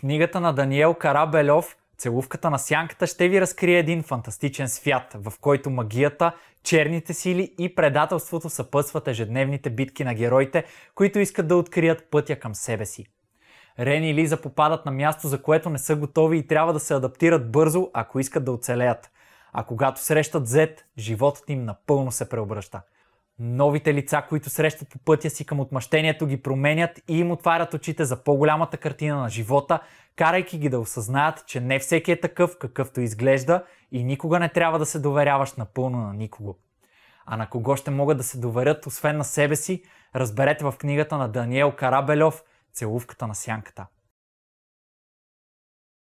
Книгата на Даниел Карабелев Целувката на сянката ще ви разкрие един фантастичен свят, в който магията, черните сили и предателството съпътстват ежедневните битки на героите, които искат да открият пътя към себе си. Рен и Лиза попадат на място, за което не са готови и трябва да се адаптират бързо, ако искат да оцелеят. А когато срещат Зет, животът им напълно се преобръща новите лица, които срещат по пътя си към отмъщението, ги променят и им отварят очите за по-голямата картина на живота, карайки ги да осъзнаят, че не всеки е такъв, какъвто изглежда и никога не трябва да се доверяваш напълно на никого. А на кого ще могат да се доверят, освен на себе си, разберете в книгата на Даниел Карабелев «Целувката на сянката».